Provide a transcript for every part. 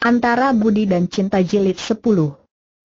Antara Budi dan Cinta Jilid 10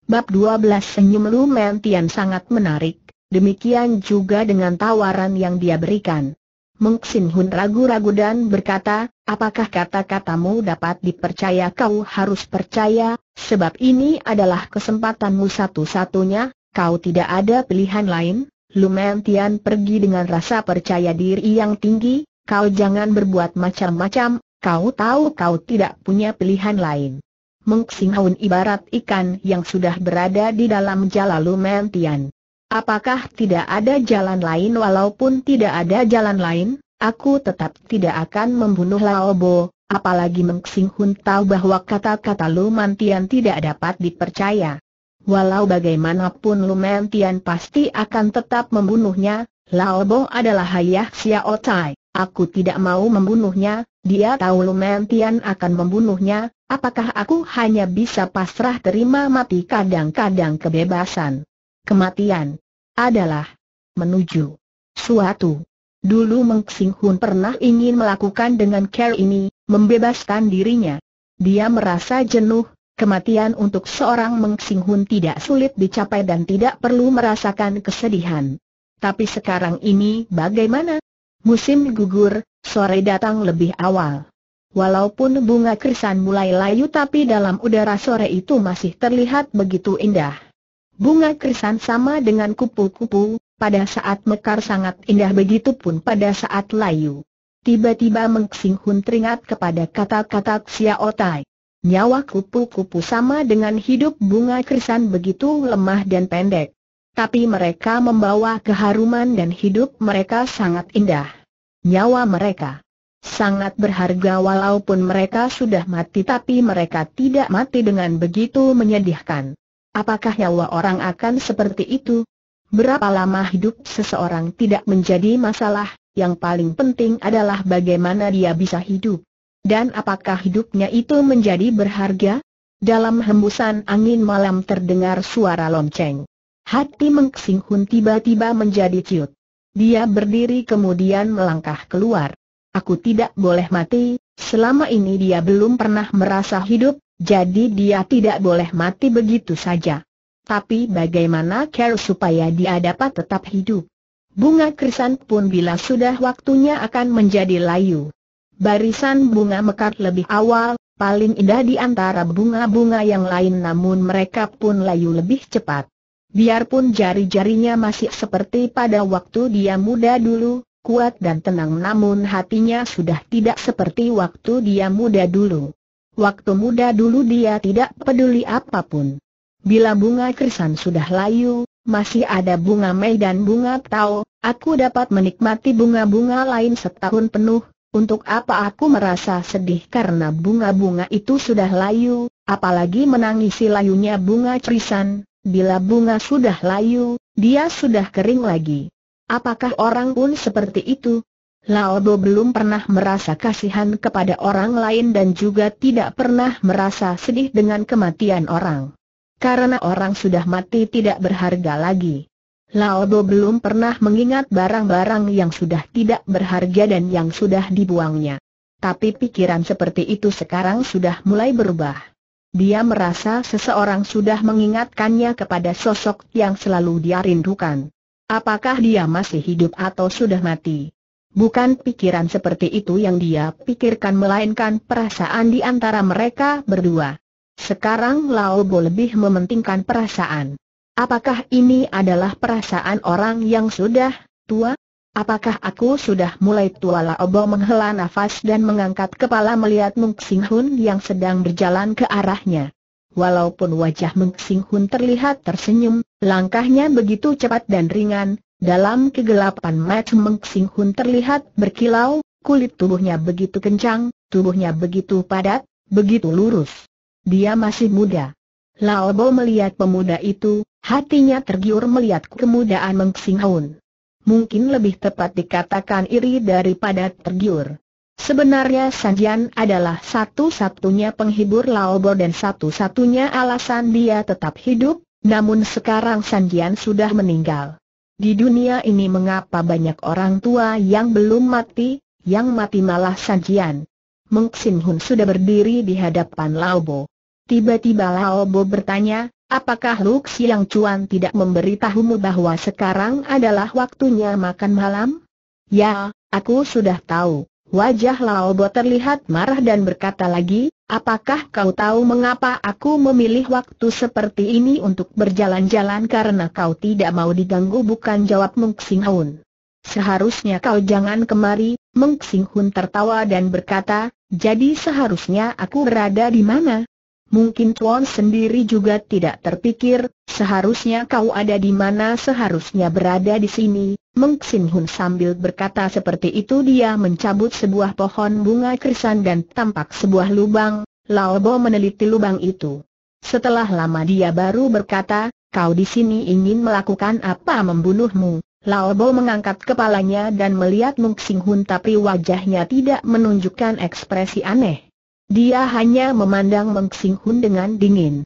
Bab 12 Senyum Lu Mentian sangat menarik, demikian juga dengan tawaran yang dia berikan. Meng Xin Hun ragu-ragu dan berkata, apakah kata-katamu dapat dipercaya kau harus percaya, sebab ini adalah kesempatanmu satu-satunya, kau tidak ada pilihan lain. Lu Mentian pergi dengan rasa percaya diri yang tinggi, kau jangan berbuat macam-macam, Kau tahu kau tidak punya pilihan lain. Mengxinghaun ibarat ikan yang sudah berada di dalam jala Lumantian. Apakah tidak ada jalan lain walaupun tidak ada jalan lain, aku tetap tidak akan membunuh Laobo, apalagi Mengxinghun tahu bahwa kata-kata Lumantian tidak dapat dipercaya. Walau bagaimanapun Lumantian pasti akan tetap membunuhnya, Laobo adalah Hayah Xiao Aku tidak mau membunuhnya, dia tahu Lumen Tian akan membunuhnya, apakah aku hanya bisa pasrah terima mati kadang-kadang kebebasan. Kematian adalah menuju suatu. Dulu Meng Xing Hun pernah ingin melakukan dengan care ini, membebaskan dirinya. Dia merasa jenuh, kematian untuk seorang Meng Xing Hun tidak sulit dicapai dan tidak perlu merasakan kesedihan. Tapi sekarang ini bagaimana? Musim gugur, sore datang lebih awal. Walaupun bunga krisan mulai layu tapi dalam udara sore itu masih terlihat begitu indah. Bunga krisan sama dengan kupu-kupu, pada saat mekar sangat indah begitu pun pada saat layu. Tiba-tiba Meng Hun teringat kepada kata-kata Xiaotai. Otai. Nyawa kupu-kupu sama dengan hidup bunga krisan begitu lemah dan pendek tapi mereka membawa keharuman dan hidup mereka sangat indah. Nyawa mereka sangat berharga walaupun mereka sudah mati tapi mereka tidak mati dengan begitu menyedihkan. Apakah nyawa orang akan seperti itu? Berapa lama hidup seseorang tidak menjadi masalah, yang paling penting adalah bagaimana dia bisa hidup. Dan apakah hidupnya itu menjadi berharga? Dalam hembusan angin malam terdengar suara lonceng. Hati Mengxing Hun tiba-tiba menjadi ciut. Dia berdiri kemudian melangkah keluar. Aku tidak boleh mati, selama ini dia belum pernah merasa hidup, jadi dia tidak boleh mati begitu saja. Tapi bagaimana care supaya dia dapat tetap hidup? Bunga krisan pun bila sudah waktunya akan menjadi layu. Barisan bunga mekar lebih awal, paling indah di antara bunga-bunga yang lain namun mereka pun layu lebih cepat. Biarpun jari-jarinya masih seperti pada waktu dia muda dulu, kuat dan tenang namun hatinya sudah tidak seperti waktu dia muda dulu. Waktu muda dulu dia tidak peduli apapun. Bila bunga krisan sudah layu, masih ada bunga mei dan bunga tau, aku dapat menikmati bunga-bunga lain setahun penuh, untuk apa aku merasa sedih karena bunga-bunga itu sudah layu, apalagi menangisi layunya bunga cerisan, Bila bunga sudah layu, dia sudah kering lagi. Apakah orang pun seperti itu? Laobo belum pernah merasa kasihan kepada orang lain dan juga tidak pernah merasa sedih dengan kematian orang. Karena orang sudah mati tidak berharga lagi. Laobo belum pernah mengingat barang-barang yang sudah tidak berharga dan yang sudah dibuangnya. Tapi pikiran seperti itu sekarang sudah mulai berubah. Dia merasa seseorang sudah mengingatkannya kepada sosok yang selalu dia rindukan. Apakah dia masih hidup atau sudah mati? Bukan pikiran seperti itu yang dia pikirkan melainkan perasaan di antara mereka berdua. Sekarang Laobo lebih mementingkan perasaan. Apakah ini adalah perasaan orang yang sudah tua? Apakah aku sudah mulai tua Laobo menghela nafas dan mengangkat kepala melihat Meng Sing yang sedang berjalan ke arahnya. Walaupun wajah Meng Sing terlihat tersenyum, langkahnya begitu cepat dan ringan, dalam kegelapan mata Meng Sing terlihat berkilau, kulit tubuhnya begitu kencang, tubuhnya begitu padat, begitu lurus. Dia masih muda. Laobo melihat pemuda itu, hatinya tergiur melihat kemudaan Meng Sing mungkin lebih tepat dikatakan iri daripada tergiur. Sebenarnya Sanjian adalah satu-satunya penghibur Laobo dan satu-satunya alasan dia tetap hidup, namun sekarang Sanjian sudah meninggal. Di dunia ini mengapa banyak orang tua yang belum mati, yang mati malah Sanjian? Meng Sin Hun sudah berdiri di hadapan Laobo. Tiba-tiba Laobo bertanya, Apakah Luk Siang Cuan tidak memberitahumu bahwa sekarang adalah waktunya makan malam? Ya, aku sudah tahu. Wajah Lao Laobo terlihat marah dan berkata lagi, apakah kau tahu mengapa aku memilih waktu seperti ini untuk berjalan-jalan karena kau tidak mau diganggu bukan jawab Meng Hun. Seharusnya kau jangan kemari, Meng Hun tertawa dan berkata, jadi seharusnya aku berada di mana? Mungkin Tuan sendiri juga tidak terpikir, seharusnya kau ada di mana seharusnya berada di sini. Meng Xin Hun sambil berkata seperti itu dia mencabut sebuah pohon bunga krisan dan tampak sebuah lubang, Lao Bo meneliti lubang itu. Setelah lama dia baru berkata, kau di sini ingin melakukan apa membunuhmu? Lao Bo mengangkat kepalanya dan melihat Meng Xin Hun tapi wajahnya tidak menunjukkan ekspresi aneh. Dia hanya memandang Meng Hun dengan dingin.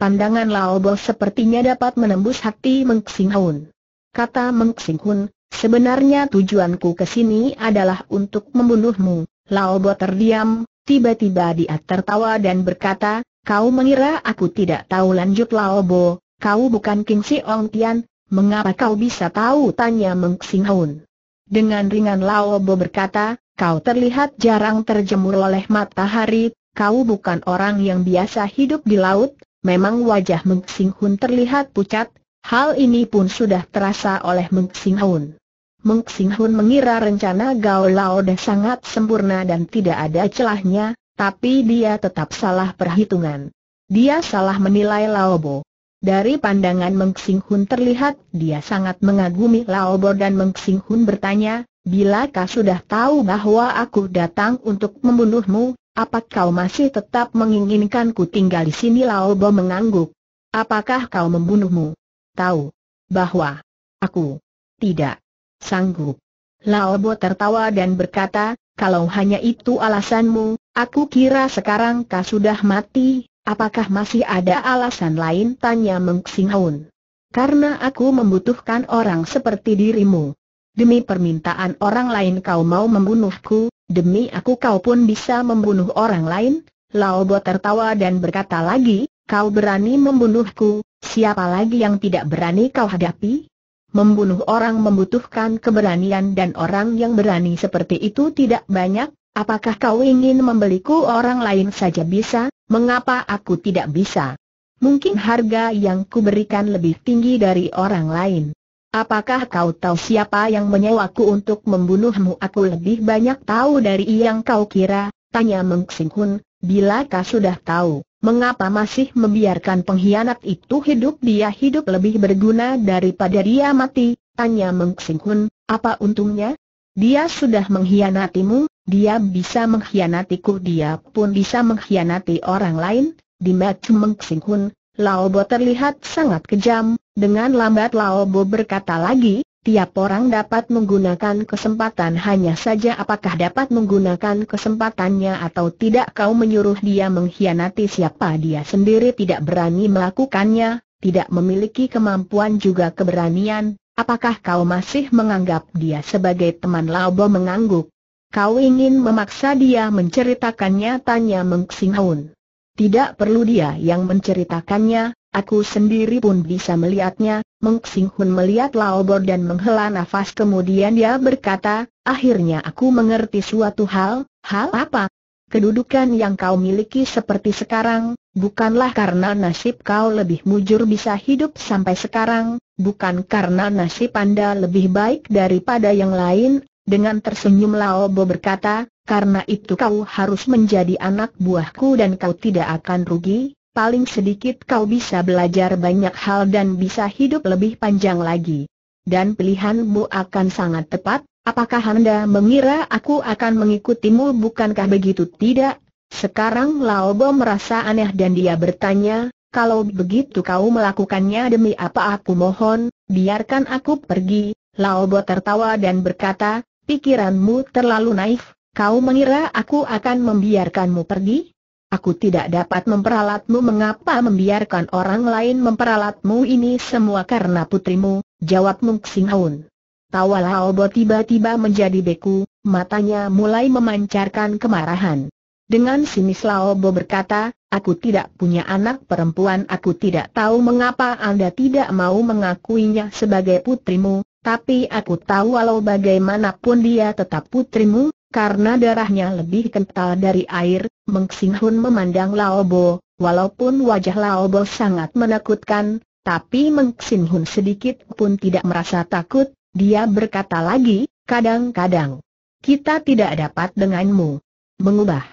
Pandangan Lao Bo sepertinya dapat menembus hati Meng Hun. Kata Meng Hun, sebenarnya tujuanku ke sini adalah untuk membunuhmu. Lao Bo terdiam, tiba-tiba dia tertawa dan berkata, kau mengira aku tidak tahu lanjut Lao Bo, kau bukan King Si Ong Tian, mengapa kau bisa tahu? Tanya Meng Hun. Dengan ringan Lao Bo berkata, Kau terlihat jarang terjemur oleh matahari, kau bukan orang yang biasa hidup di laut, memang wajah Meng Sing Hun terlihat pucat, hal ini pun sudah terasa oleh Meng Sing Hun. Meng Sing Hun mengira rencana Gao Lao sangat sempurna dan tidak ada celahnya, tapi dia tetap salah perhitungan. Dia salah menilai Laobo. Dari pandangan Meng Sing Hun terlihat dia sangat mengagumi Laobo dan Meng Sing Hun bertanya, Bila kau sudah tahu bahwa aku datang untuk membunuhmu, apa kau masih tetap menginginkanku tinggal di sini? Lao Bo mengangguk. Apakah kau membunuhmu? Tahu bahwa aku tidak sanggup. Lao Bo tertawa dan berkata, kalau hanya itu alasanmu, aku kira sekarang kau sudah mati. Apakah masih ada alasan lain? Tanya Meng Xinghaun. Karena aku membutuhkan orang seperti dirimu demi permintaan orang lain kau mau membunuhku, demi aku kau pun bisa membunuh orang lain? Lao Bo tertawa dan berkata lagi, kau berani membunuhku, siapa lagi yang tidak berani kau hadapi? Membunuh orang membutuhkan keberanian dan orang yang berani seperti itu tidak banyak, apakah kau ingin membeliku orang lain saja bisa, mengapa aku tidak bisa? Mungkin harga yang kuberikan lebih tinggi dari orang lain. Apakah kau tahu siapa yang menyewaku untuk membunuhmu? Aku lebih banyak tahu dari yang kau kira, tanya Meng Sing Hun, bila kau sudah tahu, mengapa masih membiarkan pengkhianat itu hidup? Dia hidup lebih berguna daripada dia mati, tanya Meng Sing Hun, apa untungnya? Dia sudah mengkhianatimu, dia bisa mengkhianatiku dia pun bisa mengkhianati orang lain, di mata Meng Sing Hun, Lao Bo terlihat sangat kejam, dengan lambat Laobo berkata lagi, tiap orang dapat menggunakan kesempatan hanya saja apakah dapat menggunakan kesempatannya atau tidak kau menyuruh dia mengkhianati siapa dia sendiri tidak berani melakukannya, tidak memiliki kemampuan juga keberanian, apakah kau masih menganggap dia sebagai teman Laobo mengangguk? Kau ingin memaksa dia menceritakannya tanya Meng Xinghaun. Tidak perlu dia yang menceritakannya, Aku sendiri pun bisa melihatnya, Meng Sing Hun melihat Laobor dan menghela nafas kemudian dia berkata, akhirnya aku mengerti suatu hal, hal apa? Kedudukan yang kau miliki seperti sekarang, bukanlah karena nasib kau lebih mujur bisa hidup sampai sekarang, bukan karena nasib anda lebih baik daripada yang lain, dengan tersenyum Bo berkata, karena itu kau harus menjadi anak buahku dan kau tidak akan rugi, paling sedikit kau bisa belajar banyak hal dan bisa hidup lebih panjang lagi. Dan pilihanmu akan sangat tepat, apakah Anda mengira aku akan mengikutimu bukankah begitu tidak? Sekarang Laobo merasa aneh dan dia bertanya, kalau begitu kau melakukannya demi apa aku mohon, biarkan aku pergi. Laobo tertawa dan berkata, pikiranmu terlalu naif, kau mengira aku akan membiarkanmu pergi? Aku tidak dapat memperalatmu mengapa membiarkan orang lain memperalatmu ini semua karena putrimu, jawab Mung Aun. Tawa Laobo tiba-tiba menjadi beku, matanya mulai memancarkan kemarahan. Dengan sinis Laobo berkata, aku tidak punya anak perempuan aku tidak tahu mengapa Anda tidak mau mengakuinya sebagai putrimu, tapi aku tahu walau bagaimanapun dia tetap putrimu, karena darahnya lebih kental dari air, Meng Sing Hun memandang Laobo, walaupun wajah Laobo sangat menakutkan, tapi Meng Sing Hun sedikit pun tidak merasa takut, dia berkata lagi, kadang-kadang, kita tidak dapat denganmu mengubah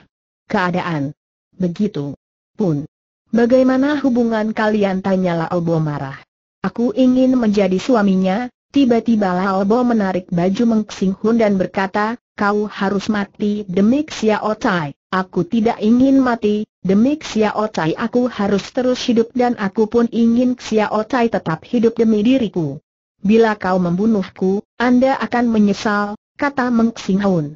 keadaan. Begitu pun. Bagaimana hubungan kalian? Tanya Laobo marah. Aku ingin menjadi suaminya, Tiba-tiba Lalbo menarik baju Meng Hun dan berkata, kau harus mati demi Xia Tai. Aku tidak ingin mati, demi Xia Tai aku harus terus hidup dan aku pun ingin Xia Tai tetap hidup demi diriku. Bila kau membunuhku, Anda akan menyesal, kata Meng Hun.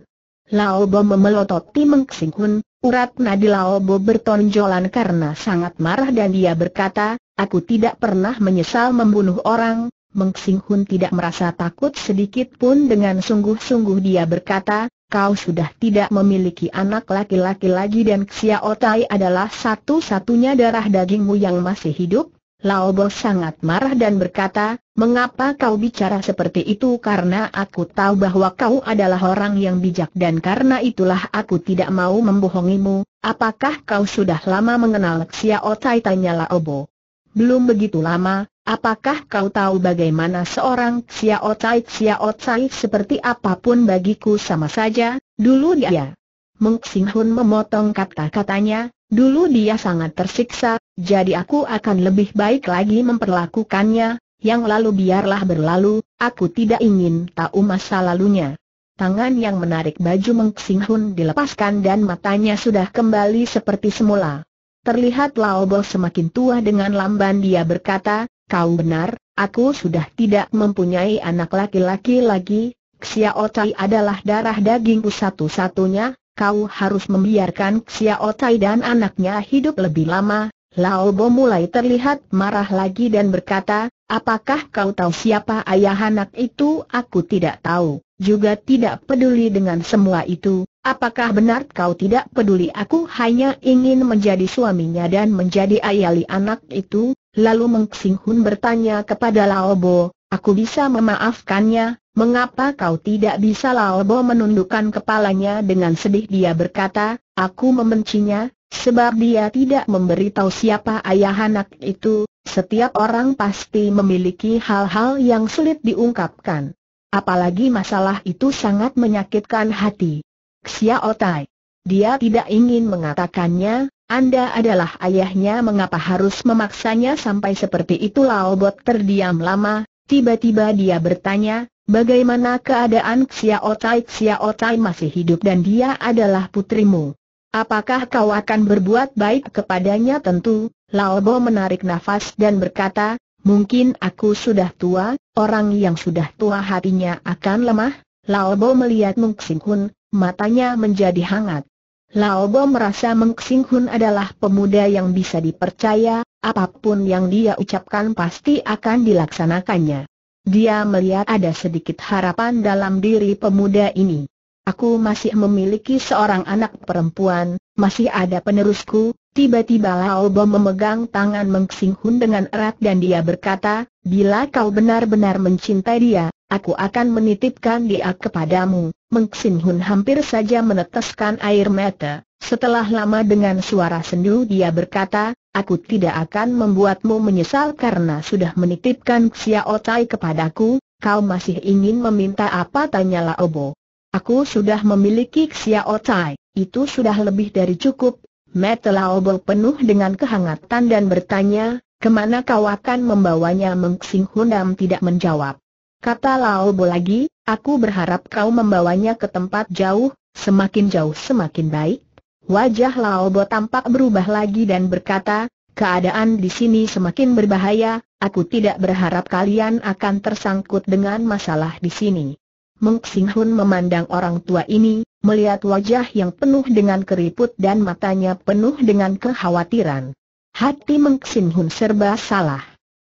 Lao Bo memelototi Meng Hun, urat nadi Lao bertonjolan karena sangat marah dan dia berkata, aku tidak pernah menyesal membunuh orang, Meng Sing Hun tidak merasa takut sedikit pun dengan sungguh-sungguh dia berkata, kau sudah tidak memiliki anak laki-laki lagi dan Xiao Tai adalah satu-satunya darah dagingmu yang masih hidup. Lao Bo sangat marah dan berkata, mengapa kau bicara seperti itu karena aku tahu bahwa kau adalah orang yang bijak dan karena itulah aku tidak mau membohongimu, apakah kau sudah lama mengenal Xiao Tai tanya Lao Bo. Belum begitu lama, Apakah kau tahu bagaimana seorang Xiao Cai Xiao Cai seperti apapun bagiku sama saja, dulu dia. Meng Xing Hun memotong kata-katanya, dulu dia sangat tersiksa, jadi aku akan lebih baik lagi memperlakukannya, yang lalu biarlah berlalu, aku tidak ingin tahu masa lalunya. Tangan yang menarik baju Meng Xing Hun dilepaskan dan matanya sudah kembali seperti semula. Terlihat Lao Bo semakin tua dengan lamban dia berkata, kau benar, aku sudah tidak mempunyai anak laki-laki lagi, Xiao Tai adalah darah dagingku satu-satunya, kau harus membiarkan Xiao Tai dan anaknya hidup lebih lama. Lao Bo mulai terlihat marah lagi dan berkata, apakah kau tahu siapa ayah anak itu? Aku tidak tahu, juga tidak peduli dengan semua itu, Apakah benar kau tidak peduli aku hanya ingin menjadi suaminya dan menjadi ayali anak itu? Lalu Meng Hun bertanya kepada Lao Bo, aku bisa memaafkannya, mengapa kau tidak bisa Lao Bo menundukkan kepalanya dengan sedih dia berkata, aku membencinya, sebab dia tidak memberitahu siapa ayah anak itu, setiap orang pasti memiliki hal-hal yang sulit diungkapkan. Apalagi masalah itu sangat menyakitkan hati. Xiao Tai. Dia tidak ingin mengatakannya, Anda adalah ayahnya mengapa harus memaksanya sampai seperti itu Lao Bot terdiam lama, tiba-tiba dia bertanya, bagaimana keadaan Xiao Tai Xiao Tai masih hidup dan dia adalah putrimu. Apakah kau akan berbuat baik kepadanya tentu? Lao Bo menarik nafas dan berkata, mungkin aku sudah tua, orang yang sudah tua hatinya akan lemah, Laobo melihat Meng Hun, matanya menjadi hangat. Laobo merasa Meng Hun adalah pemuda yang bisa dipercaya, apapun yang dia ucapkan pasti akan dilaksanakannya. Dia melihat ada sedikit harapan dalam diri pemuda ini. Aku masih memiliki seorang anak perempuan, masih ada penerusku. Tiba-tiba Laobo memegang tangan Meng Hun dengan erat dan dia berkata, bila kau benar-benar mencintai dia, Aku akan menitipkan dia kepadamu. Meng Hun hampir saja meneteskan air mata. Setelah lama dengan suara sendu dia berkata, aku tidak akan membuatmu menyesal karena sudah menitipkan Xiao Tai kepadaku, kau masih ingin meminta apa Tanyalah Obo. Aku sudah memiliki Xiao Tai, itu sudah lebih dari cukup. Mata Obo penuh dengan kehangatan dan bertanya, kemana kau akan membawanya Meng Sing tidak menjawab. Kata Lao Bo lagi, aku berharap kau membawanya ke tempat jauh, semakin jauh semakin baik. Wajah Lao Bo tampak berubah lagi dan berkata, keadaan di sini semakin berbahaya, aku tidak berharap kalian akan tersangkut dengan masalah di sini. Meng Xinghun memandang orang tua ini, melihat wajah yang penuh dengan keriput dan matanya penuh dengan kekhawatiran. Hati Meng Xinghun serba salah.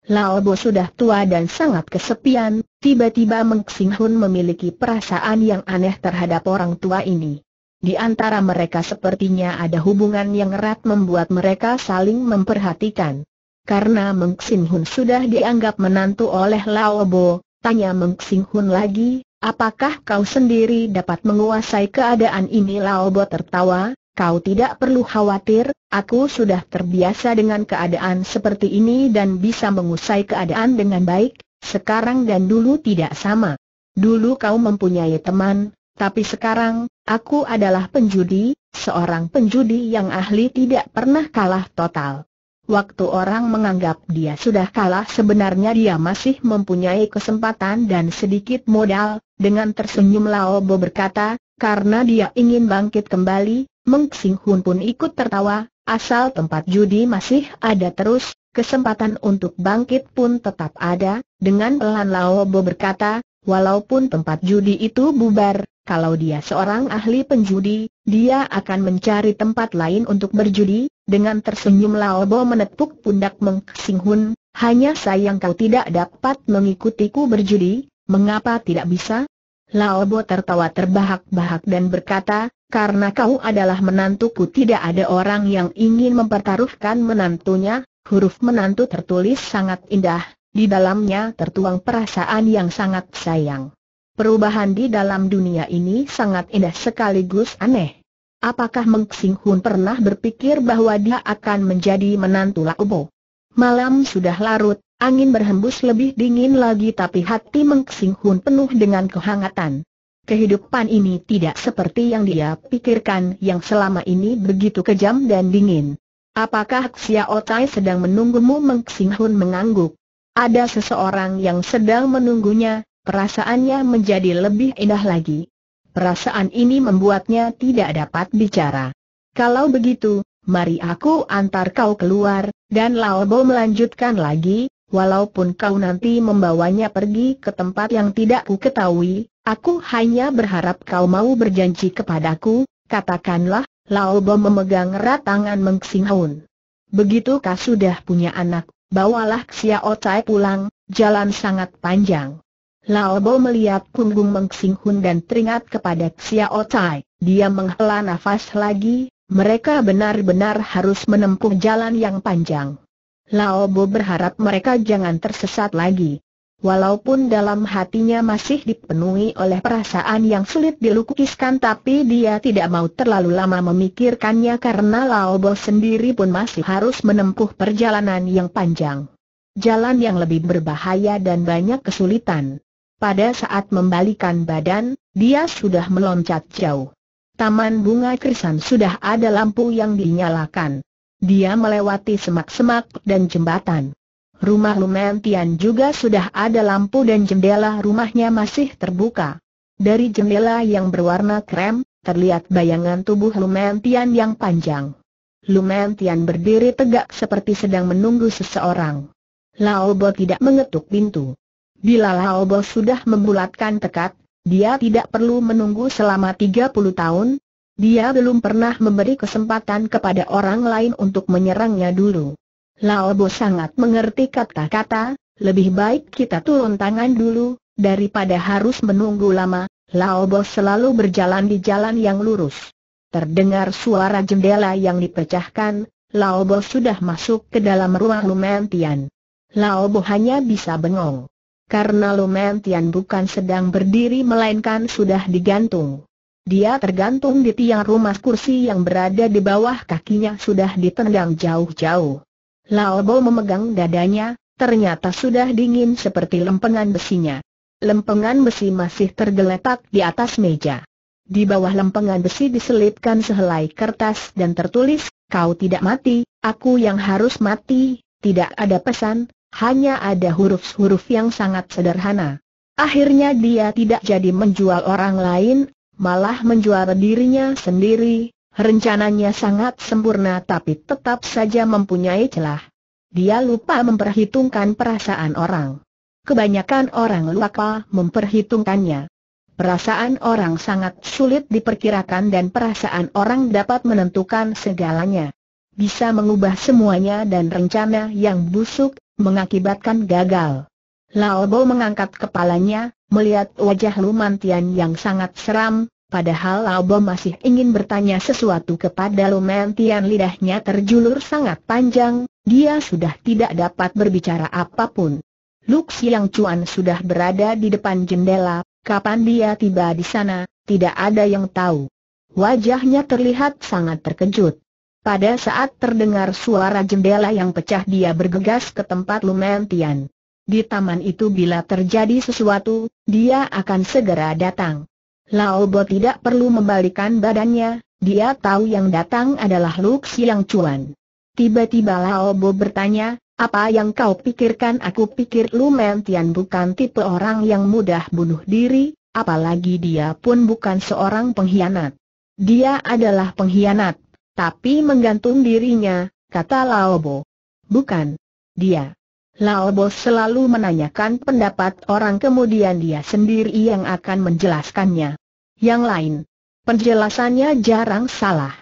Lao Bo sudah tua dan sangat kesepian, Tiba-tiba Meng Sing memiliki perasaan yang aneh terhadap orang tua ini. Di antara mereka sepertinya ada hubungan yang erat membuat mereka saling memperhatikan. Karena Meng Sing sudah dianggap menantu oleh Lao Bo, tanya Meng Sing lagi, apakah kau sendiri dapat menguasai keadaan ini Lao Bo tertawa, kau tidak perlu khawatir, aku sudah terbiasa dengan keadaan seperti ini dan bisa mengusai keadaan dengan baik, sekarang dan dulu tidak sama. Dulu kau mempunyai teman, tapi sekarang, aku adalah penjudi, seorang penjudi yang ahli tidak pernah kalah total. Waktu orang menganggap dia sudah kalah sebenarnya dia masih mempunyai kesempatan dan sedikit modal, dengan tersenyum Lao Bo berkata, karena dia ingin bangkit kembali, Meng Xing Hun pun ikut tertawa, asal tempat judi masih ada terus, kesempatan untuk bangkit pun tetap ada, dengan pelan Lao Bo berkata, walaupun tempat judi itu bubar, kalau dia seorang ahli penjudi, dia akan mencari tempat lain untuk berjudi. Dengan tersenyum Lao Bo menepuk pundak Meng Sing Hun, hanya sayang kau tidak dapat mengikutiku berjudi, mengapa tidak bisa? Lao Bo tertawa terbahak-bahak dan berkata, karena kau adalah menantuku tidak ada orang yang ingin mempertaruhkan menantunya, huruf menantu tertulis sangat indah, di dalamnya tertuang perasaan yang sangat sayang. Perubahan di dalam dunia ini sangat indah sekaligus aneh. Apakah Meng Sing Hun pernah berpikir bahwa dia akan menjadi menantu Lakubo? Malam sudah larut, angin berhembus lebih dingin lagi tapi hati Meng Sing Hun penuh dengan kehangatan. Kehidupan ini tidak seperti yang dia pikirkan yang selama ini begitu kejam dan dingin. Apakah Xiao Tai sedang menunggumu Meng Sing Hun mengangguk? Ada seseorang yang sedang menunggunya, perasaannya menjadi lebih indah lagi. Perasaan ini membuatnya tidak dapat bicara. Kalau begitu, mari aku antar kau keluar, dan Laobo melanjutkan lagi, walaupun kau nanti membawanya pergi ke tempat yang tidak ku ketahui, aku hanya berharap kau mau berjanji kepadaku, katakanlah, Laobo memegang erat tangan Meng Begitu Begitukah sudah punya anak Bawalah Xiao Tai pulang, jalan sangat panjang. Lao Bo melihat punggung Meng Sing Hun dan teringat kepada Xiao Tai. Dia menghela nafas lagi, mereka benar-benar harus menempuh jalan yang panjang. Lao Bo berharap mereka jangan tersesat lagi. Walaupun dalam hatinya masih dipenuhi oleh perasaan yang sulit dilukiskan tapi dia tidak mau terlalu lama memikirkannya karena Lao Bo sendiri pun masih harus menempuh perjalanan yang panjang. Jalan yang lebih berbahaya dan banyak kesulitan. Pada saat membalikan badan, dia sudah meloncat jauh. Taman bunga krisan sudah ada lampu yang dinyalakan. Dia melewati semak-semak dan jembatan. Rumah Lumen juga sudah ada lampu dan jendela rumahnya masih terbuka. Dari jendela yang berwarna krem, terlihat bayangan tubuh Lumen yang panjang. Lumen berdiri tegak seperti sedang menunggu seseorang. Lao Bo tidak mengetuk pintu. Bila Lao Bo sudah membulatkan tekad, dia tidak perlu menunggu selama 30 tahun, dia belum pernah memberi kesempatan kepada orang lain untuk menyerangnya dulu. Lao Bo sangat mengerti kata-kata, lebih baik kita turun tangan dulu, daripada harus menunggu lama, Lao Bo selalu berjalan di jalan yang lurus. Terdengar suara jendela yang dipecahkan, Lao Bo sudah masuk ke dalam ruang Lumentian. Bo hanya bisa bengong. Karena Lumentian bukan sedang berdiri melainkan sudah digantung. Dia tergantung di tiang rumah kursi yang berada di bawah kakinya sudah ditendang jauh-jauh. Bo memegang dadanya, ternyata sudah dingin seperti lempengan besinya. Lempengan besi masih tergeletak di atas meja. Di bawah lempengan besi diselipkan sehelai kertas dan tertulis, kau tidak mati, aku yang harus mati, tidak ada pesan, hanya ada huruf-huruf yang sangat sederhana. Akhirnya dia tidak jadi menjual orang lain, malah menjual dirinya sendiri, Rencananya sangat sempurna tapi tetap saja mempunyai celah. Dia lupa memperhitungkan perasaan orang. Kebanyakan orang lupa memperhitungkannya. Perasaan orang sangat sulit diperkirakan dan perasaan orang dapat menentukan segalanya. Bisa mengubah semuanya dan rencana yang busuk, mengakibatkan gagal. Lao mengangkat kepalanya, melihat wajah Lumantian yang sangat seram, Padahal Albo masih ingin bertanya sesuatu kepada Lumentian, lidahnya terjulur sangat panjang, dia sudah tidak dapat berbicara apapun. Luk Yang Cuan sudah berada di depan jendela, kapan dia tiba di sana, tidak ada yang tahu. Wajahnya terlihat sangat terkejut. Pada saat terdengar suara jendela yang pecah dia bergegas ke tempat Lumentian. Di taman itu bila terjadi sesuatu, dia akan segera datang. Lao Bo tidak perlu membalikan badannya, dia tahu yang datang adalah Lu yang cuan. Tiba-tiba Lao Bo bertanya, apa yang kau pikirkan aku pikir Lu Mentian bukan tipe orang yang mudah bunuh diri, apalagi dia pun bukan seorang pengkhianat. Dia adalah pengkhianat, tapi menggantung dirinya, kata Lao Bo. Bukan. Dia. Lao Bo selalu menanyakan pendapat orang kemudian dia sendiri yang akan menjelaskannya. Yang lain, penjelasannya jarang salah.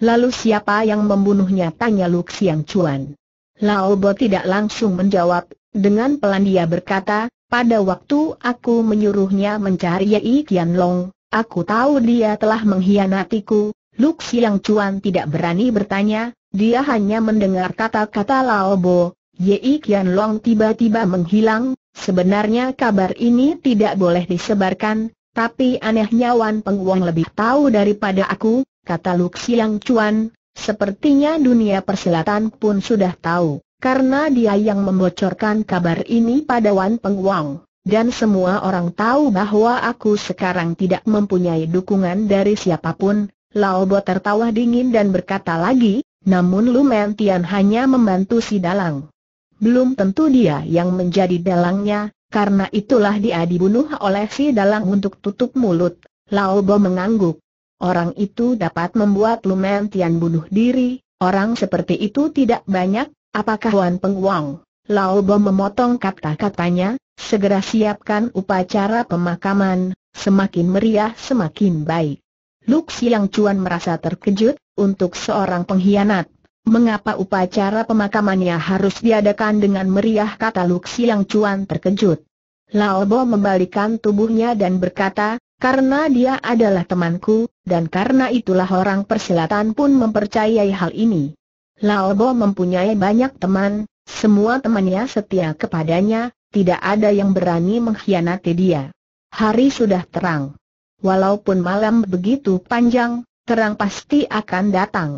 Lalu siapa yang membunuhnya tanya Lu Siang Chuan. Lao Bo tidak langsung menjawab, dengan pelan dia berkata, pada waktu aku menyuruhnya mencari Yi Qian Long, aku tahu dia telah mengkhianatiku, Lu Siang Chuan tidak berani bertanya, dia hanya mendengar kata-kata Lao Bo, Yi Kian Long tiba-tiba menghilang, sebenarnya kabar ini tidak boleh disebarkan, tapi anehnya Wan Peng Wong lebih tahu daripada aku, kata Lu Xiang Chuan, sepertinya dunia persilatan pun sudah tahu, karena dia yang membocorkan kabar ini pada Wan Peng Wong. Dan semua orang tahu bahwa aku sekarang tidak mempunyai dukungan dari siapapun, Lao Bo tertawa dingin dan berkata lagi, namun Lu Miantian hanya membantu si dalang belum tentu dia yang menjadi dalangnya, karena itulah dia dibunuh oleh si dalang untuk tutup mulut. Lao Bo mengangguk. Orang itu dapat membuat lumentian Tian bunuh diri, orang seperti itu tidak banyak, apakah Wan Peng Wang? Lao Bo memotong kata-katanya, segera siapkan upacara pemakaman, semakin meriah semakin baik. Lu Xiang Cuan merasa terkejut, untuk seorang pengkhianat, Mengapa upacara pemakamannya harus diadakan dengan meriah kata Luksi yang cuan terkejut. Laobo membalikan tubuhnya dan berkata, karena dia adalah temanku, dan karena itulah orang persilatan pun mempercayai hal ini. Laobo mempunyai banyak teman, semua temannya setia kepadanya, tidak ada yang berani mengkhianati dia. Hari sudah terang. Walaupun malam begitu panjang, terang pasti akan datang.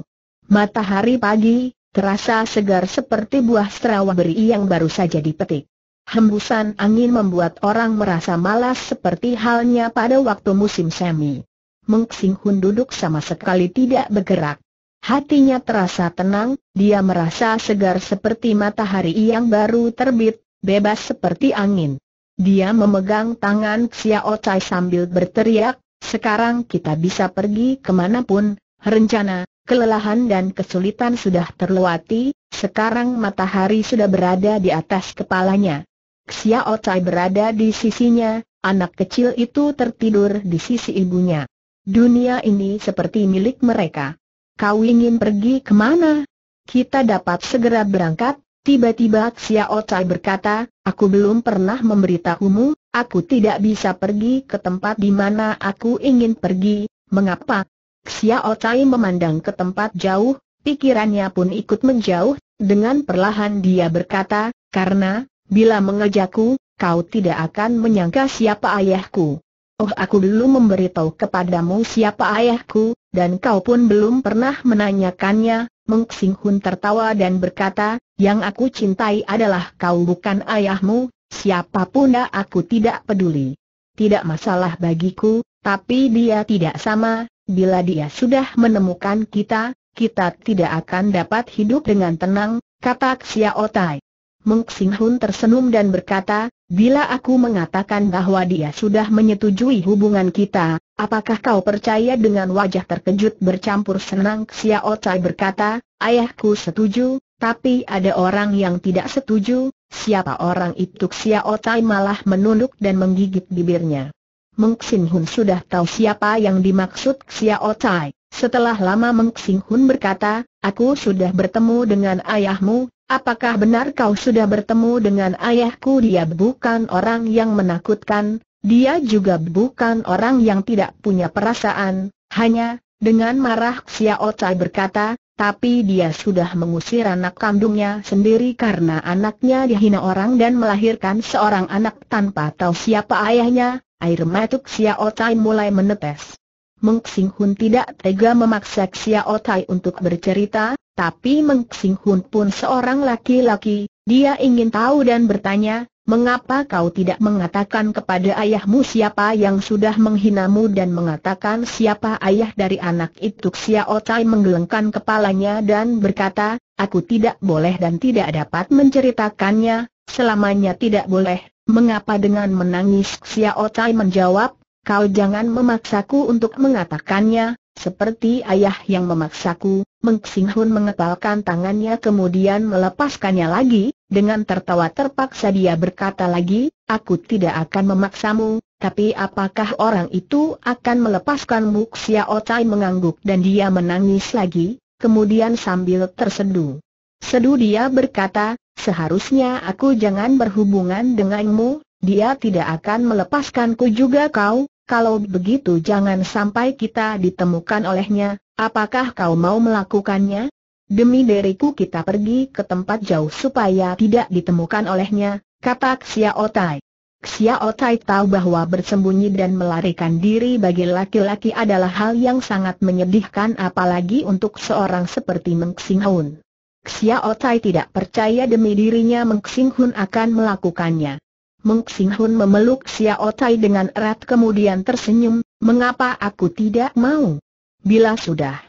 Matahari pagi, terasa segar seperti buah strawberry yang baru saja dipetik. Hembusan angin membuat orang merasa malas seperti halnya pada waktu musim semi. Meng Xinghun duduk sama sekali tidak bergerak. Hatinya terasa tenang, dia merasa segar seperti matahari yang baru terbit, bebas seperti angin. Dia memegang tangan Xiao Cai sambil berteriak, sekarang kita bisa pergi kemanapun, rencana kelelahan dan kesulitan sudah terlewati, sekarang matahari sudah berada di atas kepalanya. Xiao Cai berada di sisinya, anak kecil itu tertidur di sisi ibunya. Dunia ini seperti milik mereka. Kau ingin pergi kemana? Kita dapat segera berangkat, tiba-tiba Xiao Cai berkata, aku belum pernah memberitahumu, aku tidak bisa pergi ke tempat di mana aku ingin pergi, mengapa? Xiao Tai memandang ke tempat jauh, pikirannya pun ikut menjauh, dengan perlahan dia berkata, karena, bila mengejaku, kau tidak akan menyangka siapa ayahku. Oh aku dulu memberitahu kepadamu siapa ayahku, dan kau pun belum pernah menanyakannya, Meng Hun tertawa dan berkata, yang aku cintai adalah kau bukan ayahmu, siapapun aku tidak peduli. Tidak masalah bagiku, tapi dia tidak sama, Bila dia sudah menemukan kita, kita tidak akan dapat hidup dengan tenang, kata Xiaotai. Tai. Meng Hun tersenyum dan berkata, bila aku mengatakan bahwa dia sudah menyetujui hubungan kita, apakah kau percaya dengan wajah terkejut bercampur senang Xiaotai Tai berkata, ayahku setuju, tapi ada orang yang tidak setuju, siapa orang itu Xiaotai Tai malah menunduk dan menggigit bibirnya. Meng Sin Hun sudah tahu siapa yang dimaksud Xiao Tai. Setelah lama Meng Sin Hun berkata, aku sudah bertemu dengan ayahmu, apakah benar kau sudah bertemu dengan ayahku? Dia bukan orang yang menakutkan, dia juga bukan orang yang tidak punya perasaan, hanya, dengan marah Xiao Tai berkata, tapi dia sudah mengusir anak kandungnya sendiri karena anaknya dihina orang dan melahirkan seorang anak tanpa tahu siapa ayahnya, air matuk Xiao Tai mulai menetes. Meng Xing Hun tidak tega memaksa Xiao Tai untuk bercerita, tapi Meng Xing Hun pun seorang laki-laki, dia ingin tahu dan bertanya, Mengapa kau tidak mengatakan kepada ayahmu siapa yang sudah menghinamu dan mengatakan siapa ayah dari anak itu Xiao Tai menggelengkan kepalanya dan berkata, aku tidak boleh dan tidak dapat menceritakannya, selamanya tidak boleh. Mengapa dengan menangis Xiao Tai menjawab, kau jangan memaksaku untuk mengatakannya, seperti ayah yang memaksaku, Meng Sing mengepalkan tangannya kemudian melepaskannya lagi, dengan tertawa terpaksa dia berkata lagi, aku tidak akan memaksamu, tapi apakah orang itu akan melepaskanmu Xiao Tai mengangguk dan dia menangis lagi, kemudian sambil terseduh. Seduh dia berkata, seharusnya aku jangan berhubungan denganmu, dia tidak akan melepaskanku juga kau, kalau begitu jangan sampai kita ditemukan olehnya, apakah kau mau melakukannya? Demi diriku kita pergi ke tempat jauh supaya tidak ditemukan olehnya, kata Xia Otai. Xia Otai tahu bahwa bersembunyi dan melarikan diri bagi laki-laki adalah hal yang sangat menyedihkan apalagi untuk seorang seperti Meng Xinghun. Xia Otai tidak percaya demi dirinya Meng Xinghun akan melakukannya. Meng Hun memeluk Xiao Tai dengan erat kemudian tersenyum, mengapa aku tidak mau? Bila sudah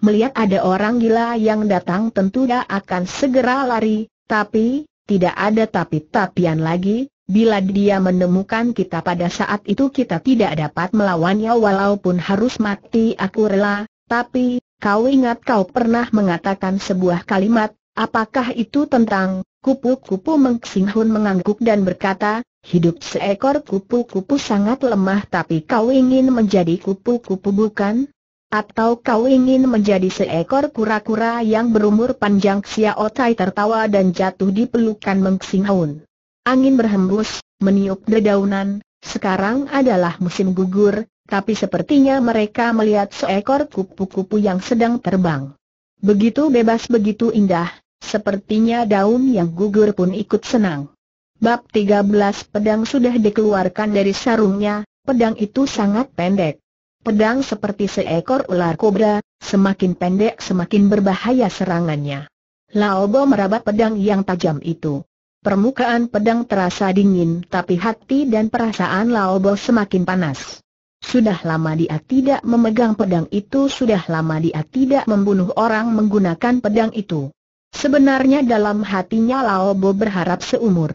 melihat ada orang gila yang datang tentu dia akan segera lari, tapi, tidak ada tapi-tapian lagi, bila dia menemukan kita pada saat itu kita tidak dapat melawannya walaupun harus mati aku rela, tapi, kau ingat kau pernah mengatakan sebuah kalimat, Apakah itu tentang kupu-kupu Mengsinghun mengangguk dan berkata, hidup seekor kupu-kupu sangat lemah tapi kau ingin menjadi kupu-kupu bukan? Atau kau ingin menjadi seekor kura-kura yang berumur panjang Xiao Tai tertawa dan jatuh di pelukan Mengsinghun. Angin berhembus, meniup dedaunan, sekarang adalah musim gugur, tapi sepertinya mereka melihat seekor kupu-kupu yang sedang terbang. Begitu bebas begitu indah, Sepertinya daun yang gugur pun ikut senang. Bab 13 pedang sudah dikeluarkan dari sarungnya, pedang itu sangat pendek. Pedang seperti seekor ular kobra, semakin pendek semakin berbahaya serangannya. Laobo meraba pedang yang tajam itu. Permukaan pedang terasa dingin tapi hati dan perasaan Laobo semakin panas. Sudah lama dia tidak memegang pedang itu, sudah lama dia tidak membunuh orang menggunakan pedang itu. Sebenarnya dalam hatinya Lao Bo berharap seumur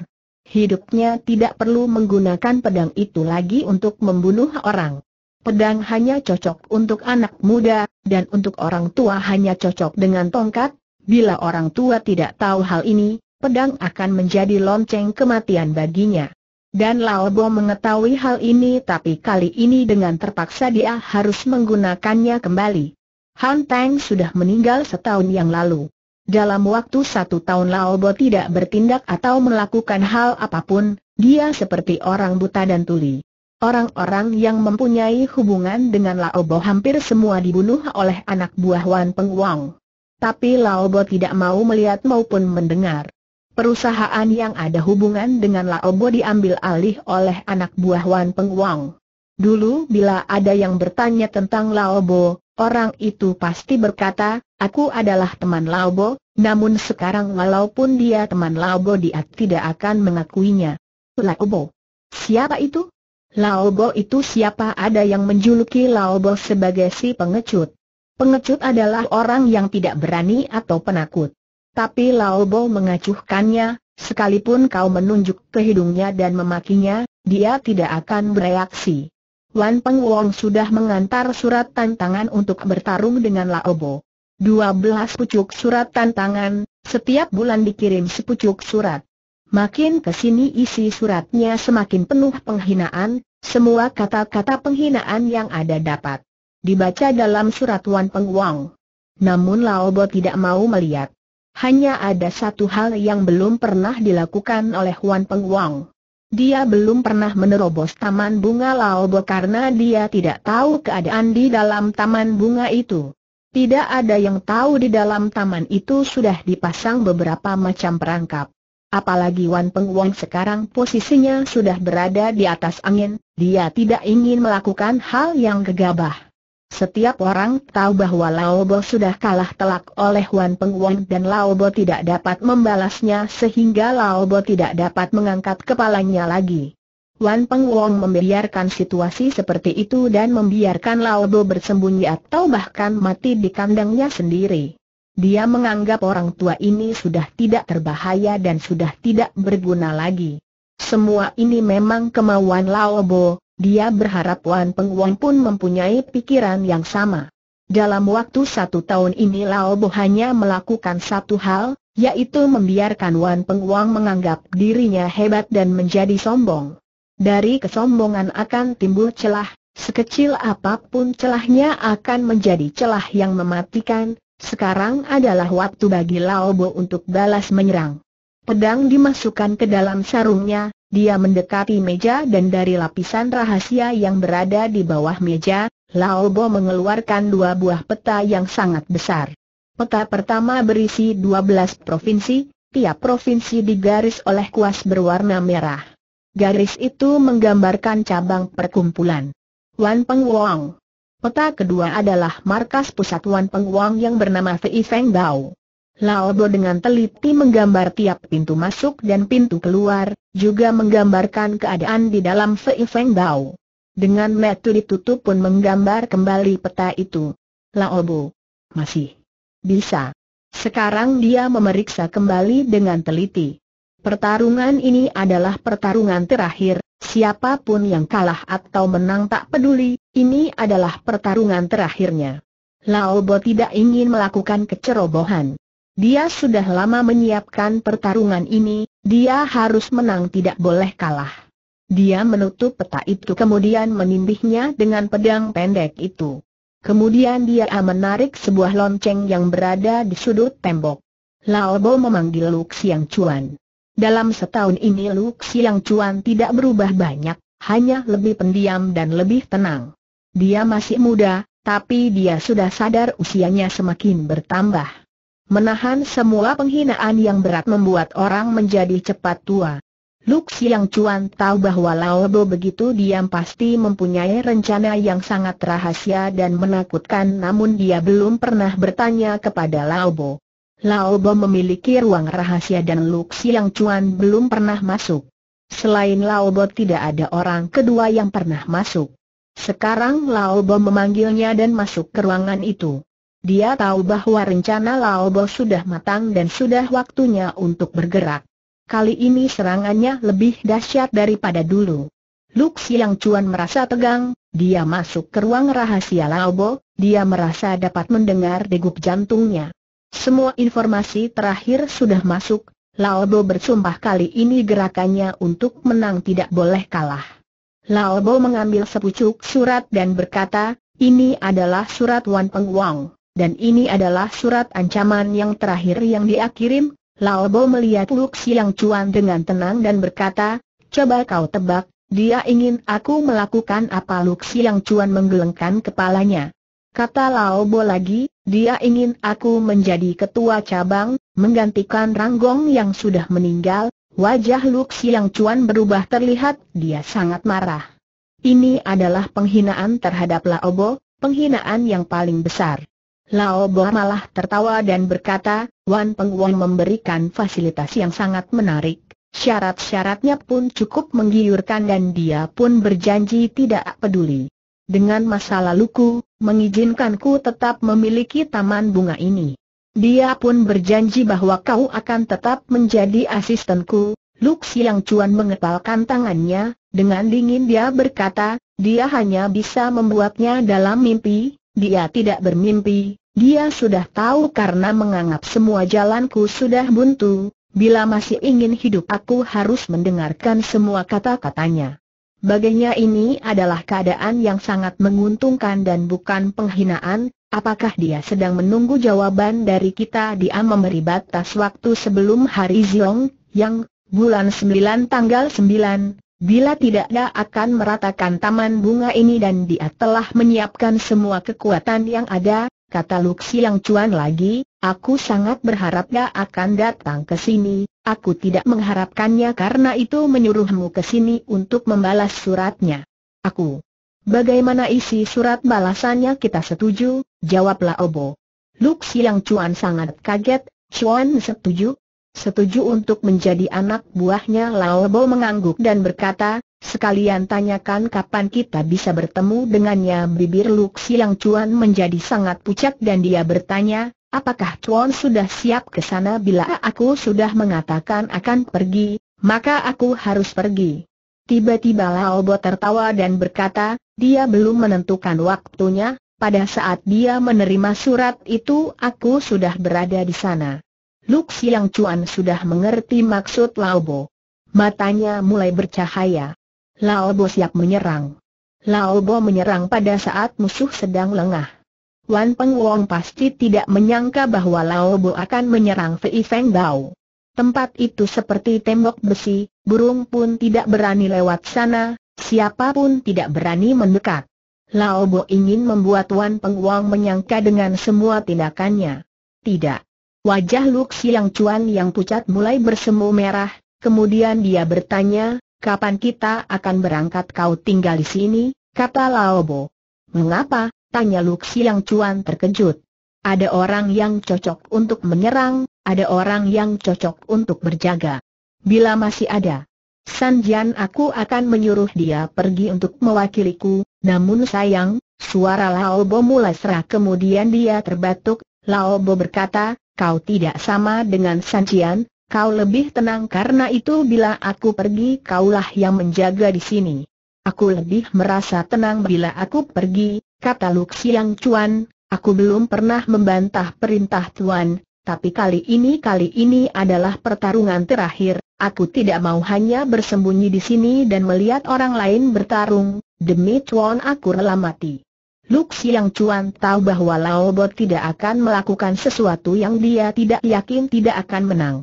hidupnya tidak perlu menggunakan pedang itu lagi untuk membunuh orang. Pedang hanya cocok untuk anak muda, dan untuk orang tua hanya cocok dengan tongkat. Bila orang tua tidak tahu hal ini, pedang akan menjadi lonceng kematian baginya. Dan Lao Bo mengetahui hal ini tapi kali ini dengan terpaksa dia harus menggunakannya kembali. Han Tang sudah meninggal setahun yang lalu. Dalam waktu satu tahun Laobo tidak bertindak atau melakukan hal apapun, dia seperti orang buta dan tuli. Orang-orang yang mempunyai hubungan dengan Laobo hampir semua dibunuh oleh anak buah Wan Peng Wang. Tapi Laobo tidak mau melihat maupun mendengar. Perusahaan yang ada hubungan dengan Laobo diambil alih oleh anak buah Wan Peng Wang. Dulu bila ada yang bertanya tentang Laobo, orang itu pasti berkata, Aku adalah teman Laobo, namun sekarang walaupun dia teman Laobo dia tidak akan mengakuinya. Laobo? Siapa itu? Laobo itu siapa ada yang menjuluki Laobo sebagai si pengecut. Pengecut adalah orang yang tidak berani atau penakut. Tapi Laobo mengacuhkannya, sekalipun kau menunjuk ke hidungnya dan memakinya, dia tidak akan bereaksi. Wan Peng Wong sudah mengantar surat tantangan untuk bertarung dengan Laobo. 12 pucuk surat tantangan, setiap bulan dikirim sepucuk surat. Makin ke sini isi suratnya semakin penuh penghinaan, semua kata-kata penghinaan yang ada dapat dibaca dalam surat Wan Peng Wang. Namun Laobo tidak mau melihat. Hanya ada satu hal yang belum pernah dilakukan oleh Wan Peng Wang. Dia belum pernah menerobos taman bunga Laobo karena dia tidak tahu keadaan di dalam taman bunga itu. Tidak ada yang tahu di dalam taman itu sudah dipasang beberapa macam perangkap. Apalagi Wan Peng Wong sekarang posisinya sudah berada di atas angin, dia tidak ingin melakukan hal yang gegabah. Setiap orang tahu bahwa Lao Bo sudah kalah telak oleh Wan Peng Wong dan Lao Bo tidak dapat membalasnya sehingga Lao Bo tidak dapat mengangkat kepalanya lagi. Wan Peng Wong membiarkan situasi seperti itu dan membiarkan Lao Bo bersembunyi atau bahkan mati di kandangnya sendiri. Dia menganggap orang tua ini sudah tidak terbahaya dan sudah tidak berguna lagi. Semua ini memang kemauan Lao Bo, dia berharap Wan Peng Wong pun mempunyai pikiran yang sama. Dalam waktu satu tahun ini Lao Bo hanya melakukan satu hal, yaitu membiarkan Wan Peng Wong menganggap dirinya hebat dan menjadi sombong. Dari kesombongan akan timbul celah, sekecil apapun celahnya akan menjadi celah yang mematikan, sekarang adalah waktu bagi Laobo untuk balas menyerang. Pedang dimasukkan ke dalam sarungnya, dia mendekati meja dan dari lapisan rahasia yang berada di bawah meja, Laobo mengeluarkan dua buah peta yang sangat besar. Peta pertama berisi 12 provinsi, tiap provinsi digaris oleh kuas berwarna merah. Garis itu menggambarkan cabang perkumpulan. Wan Peng Wong. Peta kedua adalah markas pusat Wan Peng Wong yang bernama Fei Feng Dao. Lao Bo dengan teliti menggambar tiap pintu masuk dan pintu keluar, juga menggambarkan keadaan di dalam Fei Feng Dao. Dengan metu ditutup pun menggambar kembali peta itu. Lao Bo. Masih. Bisa. Sekarang dia memeriksa kembali dengan teliti. Pertarungan ini adalah pertarungan terakhir, siapapun yang kalah atau menang tak peduli, ini adalah pertarungan terakhirnya. Lao Bo tidak ingin melakukan kecerobohan. Dia sudah lama menyiapkan pertarungan ini, dia harus menang tidak boleh kalah. Dia menutup peta itu kemudian menimbihnya dengan pedang pendek itu. Kemudian dia menarik sebuah lonceng yang berada di sudut tembok. Lao Bo memanggil Lu Xiang Cuan. Dalam setahun ini Luk Yang Cuan tidak berubah banyak, hanya lebih pendiam dan lebih tenang. Dia masih muda, tapi dia sudah sadar usianya semakin bertambah. Menahan semua penghinaan yang berat membuat orang menjadi cepat tua. Luk Yang Cuan tahu bahwa Laobo begitu diam pasti mempunyai rencana yang sangat rahasia dan menakutkan namun dia belum pernah bertanya kepada Laobo. Lao Bo memiliki ruang rahasia dan Lux yang cuan belum pernah masuk. Selain Lao Bo tidak ada orang kedua yang pernah masuk. Sekarang Lao Bo memanggilnya dan masuk ke ruangan itu. Dia tahu bahwa rencana Lao Bo sudah matang dan sudah waktunya untuk bergerak. Kali ini serangannya lebih dahsyat daripada dulu. Luk Siang Chuan merasa tegang, dia masuk ke ruang rahasia Laobo, dia merasa dapat mendengar degup jantungnya. Semua informasi terakhir sudah masuk, Laobo bersumpah kali ini gerakannya untuk menang tidak boleh kalah. Laobo mengambil sepucuk surat dan berkata, ini adalah surat Wan Peng Wang, dan ini adalah surat ancaman yang terakhir yang dia kirim. Laobo melihat Luk Siang Cuan dengan tenang dan berkata, coba kau tebak, dia ingin aku melakukan apa Luk Siang Cuan menggelengkan kepalanya. Kata Lao Bo lagi, dia ingin aku menjadi ketua cabang, menggantikan Ranggong yang sudah meninggal, wajah Lu Xiang Cuan berubah terlihat, dia sangat marah. Ini adalah penghinaan terhadap Lao Bo, penghinaan yang paling besar. Lao Bo malah tertawa dan berkata, Wan Peng memberikan fasilitas yang sangat menarik. Syarat-syaratnya pun cukup menggiurkan dan dia pun berjanji tidak peduli dengan masa laluku, mengizinkanku tetap memiliki taman bunga ini. Dia pun berjanji bahwa kau akan tetap menjadi asistenku. Lux yang Cuan mengepalkan tangannya, dengan dingin dia berkata, dia hanya bisa membuatnya dalam mimpi, dia tidak bermimpi, dia sudah tahu karena menganggap semua jalanku sudah buntu, bila masih ingin hidup aku harus mendengarkan semua kata-katanya. Bagainya ini adalah keadaan yang sangat menguntungkan dan bukan penghinaan, apakah dia sedang menunggu jawaban dari kita dia memberi batas waktu sebelum hari Ziong, yang, bulan 9 tanggal 9, Bila tidak dia akan meratakan taman bunga ini dan dia telah menyiapkan semua kekuatan yang ada, kata Luxi yang cuan lagi, aku sangat berharap dia akan datang ke sini, Aku tidak mengharapkannya karena itu menyuruhmu ke sini untuk membalas suratnya. Aku. Bagaimana isi surat balasannya kita setuju, jawablah Obo. Luk yang Cuan sangat kaget, Cuan setuju? Setuju untuk menjadi anak buahnya Lao Bo mengangguk dan berkata, Sekalian tanyakan kapan kita bisa bertemu dengannya bibir Luksi yang cuan menjadi sangat pucat dan dia bertanya, apakah cuan sudah siap ke sana bila aku sudah mengatakan akan pergi, maka aku harus pergi. Tiba-tiba Laobo tertawa dan berkata, dia belum menentukan waktunya, pada saat dia menerima surat itu aku sudah berada di sana. Luksi yang cuan sudah mengerti maksud Laobo. Matanya mulai bercahaya. Lao Bo siap menyerang. Lao Bo menyerang pada saat musuh sedang lengah. Wan Peng Wong pasti tidak menyangka bahwa Lao Bo akan menyerang Fei Feng Bao. Tempat itu seperti tembok besi, burung pun tidak berani lewat sana, siapapun tidak berani mendekat. Lao Bo ingin membuat Wan Peng Wong menyangka dengan semua tindakannya. Tidak. Wajah Luxi yang cuan yang pucat mulai bersemu merah, kemudian dia bertanya, kapan kita akan berangkat kau tinggal di sini, kata Laobo. Mengapa? Tanya Luxi yang cuan terkejut. Ada orang yang cocok untuk menyerang, ada orang yang cocok untuk berjaga. Bila masih ada Sanjian aku akan menyuruh dia pergi untuk mewakiliku, namun sayang, suara Laobo mulai serak kemudian dia terbatuk, Laobo berkata, kau tidak sama dengan Sanjian, Kau lebih tenang karena itu bila aku pergi kaulah yang menjaga di sini. Aku lebih merasa tenang bila aku pergi, kata Luxiang yang Cuan, aku belum pernah membantah perintah Tuan, tapi kali ini kali ini adalah pertarungan terakhir, aku tidak mau hanya bersembunyi di sini dan melihat orang lain bertarung, demi Tuan aku rela mati. Luk Siang Cuan tahu bahwa Lao Bo tidak akan melakukan sesuatu yang dia tidak yakin tidak akan menang.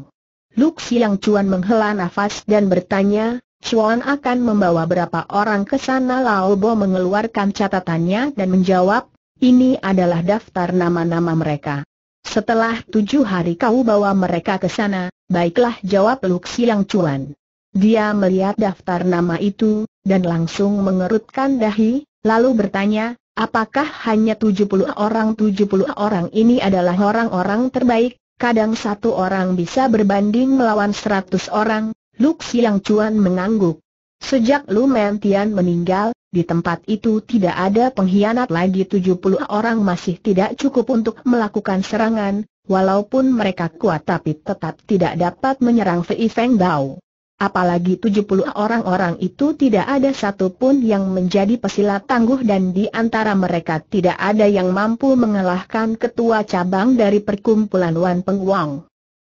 Luk Siang Cuan menghela nafas dan bertanya, Cuan akan membawa berapa orang ke sana Lao Bo mengeluarkan catatannya dan menjawab, ini adalah daftar nama-nama mereka. Setelah tujuh hari kau bawa mereka ke sana, baiklah jawab Luk Siang Cuan. Dia melihat daftar nama itu, dan langsung mengerutkan dahi, lalu bertanya, apakah hanya tujuh puluh orang Tujuh puluh orang ini adalah orang-orang terbaik, Kadang satu orang bisa berbanding melawan seratus orang, Luk Siang Cuan mengangguk. Sejak Lu Mentian meninggal, di tempat itu tidak ada pengkhianat lagi Tujuh puluh orang masih tidak cukup untuk melakukan serangan, walaupun mereka kuat tapi tetap tidak dapat menyerang Fei Feng Bao. Apalagi 70 orang-orang itu tidak ada satupun yang menjadi pesilat tangguh dan di antara mereka tidak ada yang mampu mengalahkan ketua cabang dari perkumpulan Wan Peng Wang.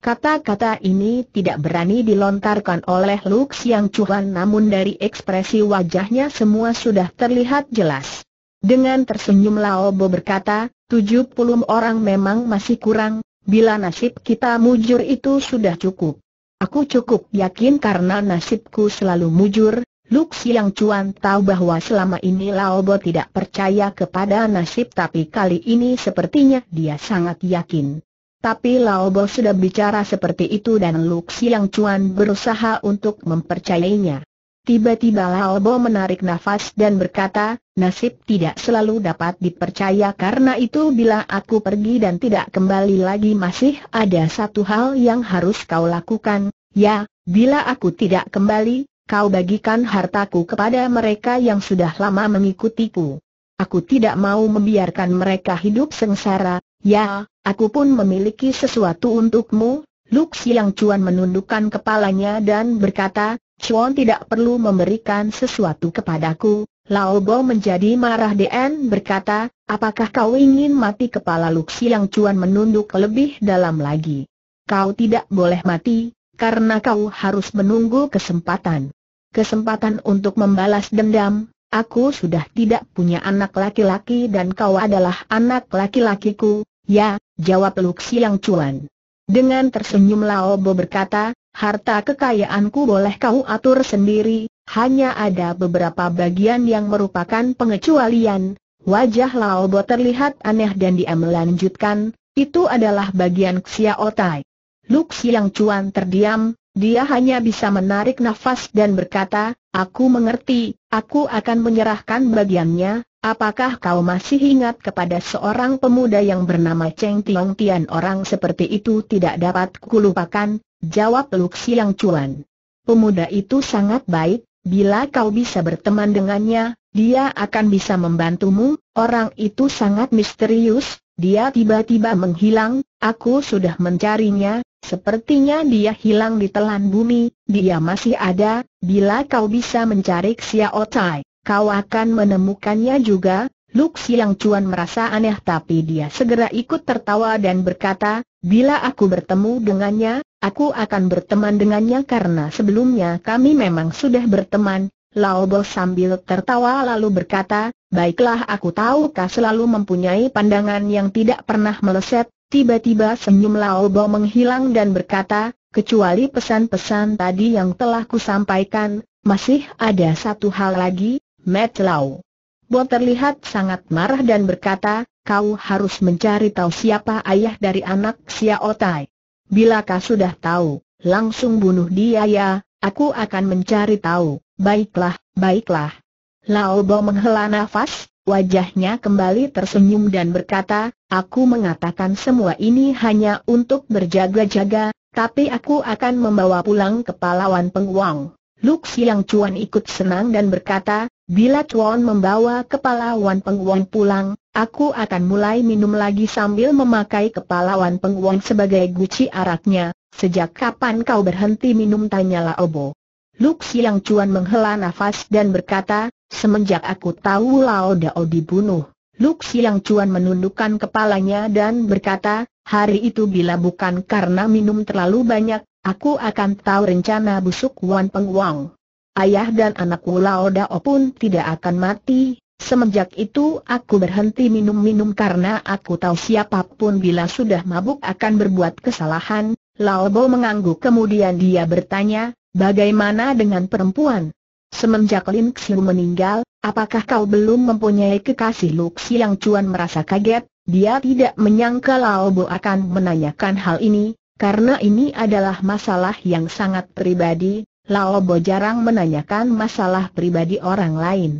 Kata-kata ini tidak berani dilontarkan oleh Lux yang cuan namun dari ekspresi wajahnya semua sudah terlihat jelas. Dengan tersenyum Lao Bo berkata, 70 orang memang masih kurang, bila nasib kita mujur itu sudah cukup. Aku cukup yakin karena nasibku selalu mujur, Lux Yang Cuan tahu bahwa selama ini Lao Bo tidak percaya kepada nasib tapi kali ini sepertinya dia sangat yakin. Tapi Lao Bo sudah bicara seperti itu dan Lux Yang Cuan berusaha untuk mempercayainya. Tiba-tiba Lalbo menarik nafas dan berkata, nasib tidak selalu dapat dipercaya karena itu bila aku pergi dan tidak kembali lagi masih ada satu hal yang harus kau lakukan, ya, bila aku tidak kembali, kau bagikan hartaku kepada mereka yang sudah lama mengikutiku. Aku tidak mau membiarkan mereka hidup sengsara, ya, aku pun memiliki sesuatu untukmu, Luxi yang Cuan menundukkan kepalanya dan berkata, Chuan tidak perlu memberikan sesuatu kepadaku, Lao Bo menjadi marah dan berkata, apakah kau ingin mati kepala Luxi yang Chuan menunduk lebih dalam lagi? Kau tidak boleh mati, karena kau harus menunggu kesempatan. Kesempatan untuk membalas dendam, aku sudah tidak punya anak laki-laki dan kau adalah anak laki-lakiku, ya, jawab Luxi yang Chuan. Dengan tersenyum Lao Bo berkata, Harta kekayaanku boleh kau atur sendiri, hanya ada beberapa bagian yang merupakan pengecualian. Wajah Laobo terlihat aneh dan dia melanjutkan, itu adalah bagian Xia Otai. yang Yang Cuan terdiam, dia hanya bisa menarik nafas dan berkata, aku mengerti, aku akan menyerahkan bagiannya, apakah kau masih ingat kepada seorang pemuda yang bernama Cheng Tiong Tian orang seperti itu tidak dapat kulupakan, jawab Luk Siang Cuan. Pemuda itu sangat baik, bila kau bisa berteman dengannya, dia akan bisa membantumu, orang itu sangat misterius, dia tiba-tiba menghilang, aku sudah mencarinya, sepertinya dia hilang di telan bumi, dia masih ada, bila kau bisa mencari Xiao Tai, kau akan menemukannya juga, Luk Siang Cuan merasa aneh tapi dia segera ikut tertawa dan berkata, bila aku bertemu dengannya, aku akan berteman dengannya karena sebelumnya kami memang sudah berteman. Lao Bo sambil tertawa lalu berkata, baiklah aku tahu kau selalu mempunyai pandangan yang tidak pernah meleset. Tiba-tiba senyum Lao Bo menghilang dan berkata, kecuali pesan-pesan tadi yang telah kusampaikan, masih ada satu hal lagi, Matt Lau. Bo terlihat sangat marah dan berkata, kau harus mencari tahu siapa ayah dari anak Xiao Tai. Bila kau sudah tahu, langsung bunuh dia ya, aku akan mencari tahu, baiklah, baiklah. Lao Bo menghela nafas, wajahnya kembali tersenyum dan berkata, aku mengatakan semua ini hanya untuk berjaga-jaga, tapi aku akan membawa pulang kepala Peng penguang. Luk yang Cuan ikut senang dan berkata, Bila Tuan membawa kepala Wan Pengwon pulang, aku akan mulai minum lagi sambil memakai kepala Wan Pengwon sebagai guci araknya. Sejak kapan kau berhenti minum? Tanya Laobo. Luk Siang Cuan menghela nafas dan berkata, semenjak aku tahu Lao Dao dibunuh. Luk Siang Cuan menundukkan kepalanya dan berkata, hari itu bila bukan karena minum terlalu banyak, aku akan tahu rencana busuk Wan Pengwon." ayah dan anak anakku O pun tidak akan mati. Semenjak itu aku berhenti minum-minum karena aku tahu siapapun bila sudah mabuk akan berbuat kesalahan. Lao Bo mengangguk kemudian dia bertanya, bagaimana dengan perempuan? Semenjak Lin Xiu meninggal, apakah kau belum mempunyai kekasih Luxi yang cuan merasa kaget? Dia tidak menyangka Lao Bo akan menanyakan hal ini, karena ini adalah masalah yang sangat pribadi, Lao Bo jarang menanyakan masalah pribadi orang lain.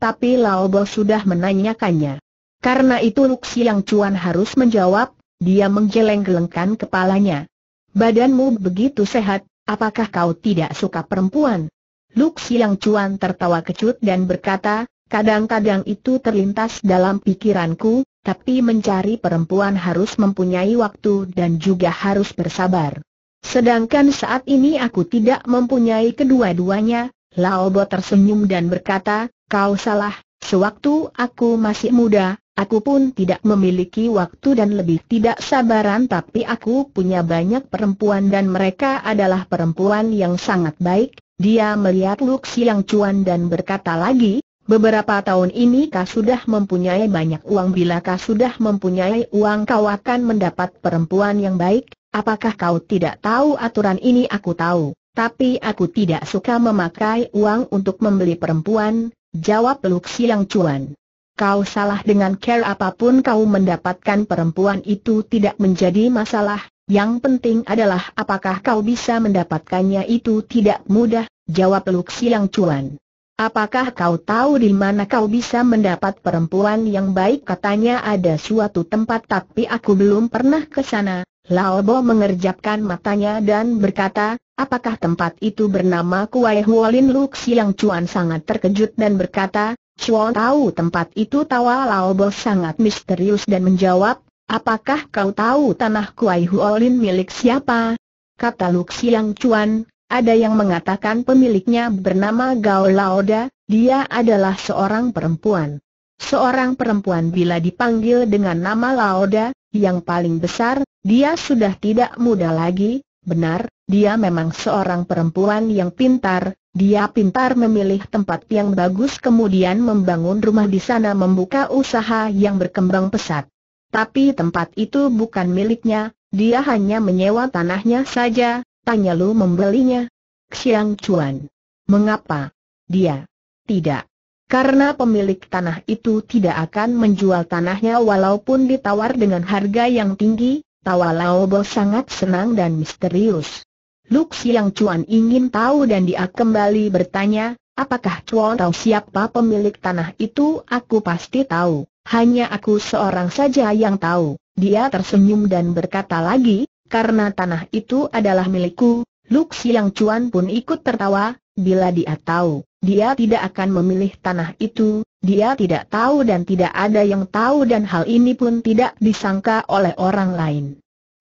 Tapi Lao Bo sudah menanyakannya. Karena itu Lu yang cuan harus menjawab, dia menggeleng-gelengkan kepalanya. Badanmu begitu sehat, apakah kau tidak suka perempuan? Lu yang cuan tertawa kecut dan berkata, kadang-kadang itu terlintas dalam pikiranku, tapi mencari perempuan harus mempunyai waktu dan juga harus bersabar. Sedangkan saat ini aku tidak mempunyai kedua-duanya, Laobo tersenyum dan berkata, kau salah, sewaktu aku masih muda, aku pun tidak memiliki waktu dan lebih tidak sabaran tapi aku punya banyak perempuan dan mereka adalah perempuan yang sangat baik, dia melihat Luk Siang Cuan dan berkata lagi, Beberapa tahun ini kau sudah mempunyai banyak uang Bila kau sudah mempunyai uang kau akan mendapat perempuan yang baik Apakah kau tidak tahu aturan ini aku tahu, tapi aku tidak suka memakai uang untuk membeli perempuan, jawab peluk yang Cuan. Kau salah dengan care apapun kau mendapatkan perempuan itu tidak menjadi masalah, yang penting adalah apakah kau bisa mendapatkannya itu tidak mudah, jawab peluk yang Cuan. Apakah kau tahu di mana kau bisa mendapat perempuan yang baik katanya ada suatu tempat tapi aku belum pernah ke sana, Laobo mengerjapkan matanya dan berkata, apakah tempat itu bernama Kuai Huolin Luk yang Chuan sangat terkejut dan berkata, Chuan tahu tempat itu tawa Laobo sangat misterius dan menjawab, apakah kau tahu tanah Kuai Huolin milik siapa? Kata Luk yang Chuan, ada yang mengatakan pemiliknya bernama Gao Laoda, dia adalah seorang perempuan. Seorang perempuan bila dipanggil dengan nama Laoda, yang paling besar, dia sudah tidak muda lagi, benar, dia memang seorang perempuan yang pintar, dia pintar memilih tempat yang bagus kemudian membangun rumah di sana membuka usaha yang berkembang pesat. Tapi tempat itu bukan miliknya, dia hanya menyewa tanahnya saja, tanya Lu membelinya. Xiang Chuan. Mengapa? Dia. Tidak. Karena pemilik tanah itu tidak akan menjual tanahnya walaupun ditawar dengan harga yang tinggi, Tawa Lao Bo sangat senang dan misterius. Luk Siang Chuan ingin tahu dan dia kembali bertanya, apakah Chuan tahu siapa pemilik tanah itu? Aku pasti tahu, hanya aku seorang saja yang tahu. Dia tersenyum dan berkata lagi, karena tanah itu adalah milikku. Luk Siang Chuan pun ikut tertawa, bila dia tahu dia tidak akan memilih tanah itu, dia tidak tahu dan tidak ada yang tahu dan hal ini pun tidak disangka oleh orang lain.